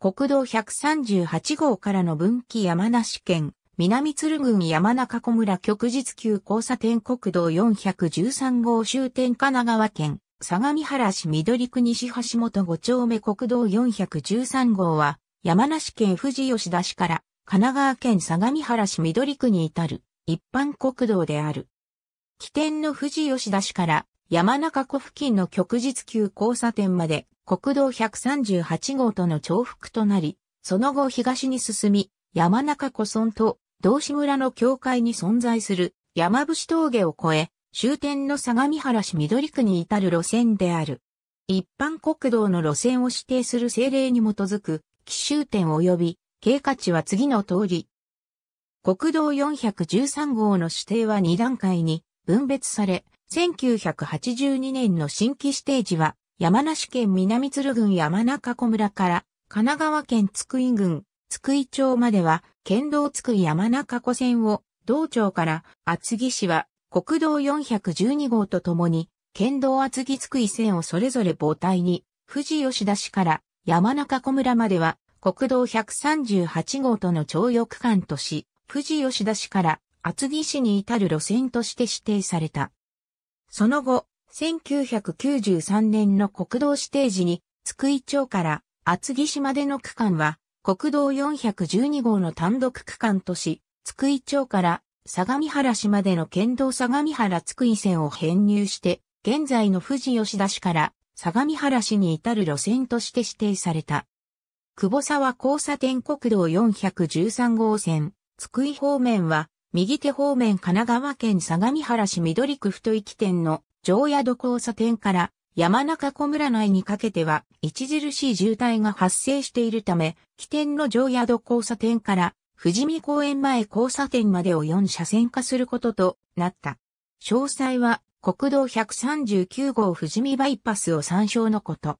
国道138号からの分岐山梨県、南鶴郡山中湖村旭日急交差点国道413号終点神奈川県、相模原市緑区西橋本5丁目国道413号は、山梨県富士吉田市から、神奈川県相模原市緑区に至る、一般国道である。起点の富士吉田市から、山中湖付近の旭日急交差点まで、国道138号との重複となり、その後東に進み、山中古村と道志村の境界に存在する山伏峠を越え、終点の相模原市緑区に至る路線である。一般国道の路線を指定する政令に基づく、奇襲点及び、経過値は次の通り。国道413号の指定は2段階に分別され、1982年の新規指定時は山梨県南鶴郡山中湖村から、神奈川県津久井郡、津久井町までは、県道津久井山中湖線を、同町から厚木市は、国道412号とともに、県道厚木津久井線をそれぞれ母体に、富士吉田市から山中湖村までは、国道138号との徴用区間とし、富士吉田市から厚木市に至る路線として指定された。その後、1993年の国道指定時に、津久井町から厚木市までの区間は、国道412号の単独区間とし、津久井町から相模原市までの県道相模原津久井線を編入して、現在の富士吉田市から相模原市に至る路線として指定された。久保沢交差点国道413号線、津久井方面は右手方面神奈川県相模原市緑区太駅店の上宿交差点から山中湖村内にかけては著しい渋滞が発生しているため、起点の上宿交差点から富士見公園前交差点までを4車線化することとなった。詳細は国道139号富士見バイパスを参照のこと。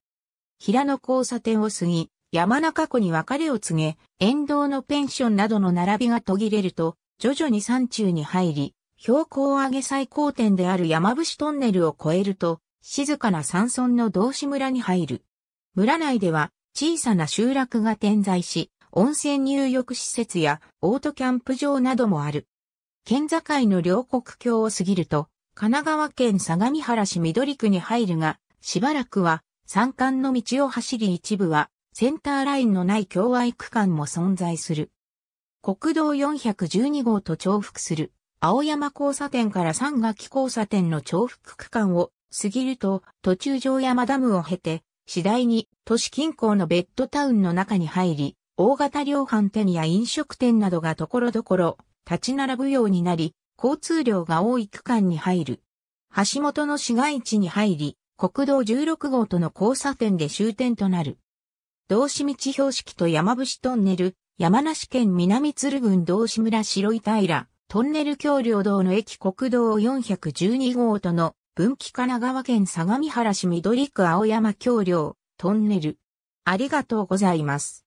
平野交差点を過ぎ、山中湖に別れを告げ、沿道のペンションなどの並びが途切れると、徐々に山中に入り、標高を上げ最高点である山伏トンネルを越えると、静かな山村の道志村に入る。村内では小さな集落が点在し、温泉入浴施設やオートキャンプ場などもある。県境の両国境を過ぎると、神奈川県相模原市緑区に入るが、しばらくは山間の道を走り一部はセンターラインのない境外区間も存在する。国道412号と重複する青山交差点から三垣交差点の重複区間を過ぎると途中城山ダムを経て次第に都市近郊のベッドタウンの中に入り大型量販店や飲食店などが所々立ち並ぶようになり交通量が多い区間に入る。橋本の市街地に入り国道16号との交差点で終点となる。道志道標識と山伏トンネル、山梨県南鶴郡道志村白井平、トンネル橋梁道の駅国道412号との分岐神奈川県相模原市緑区青山橋梁、トンネル。ありがとうございます。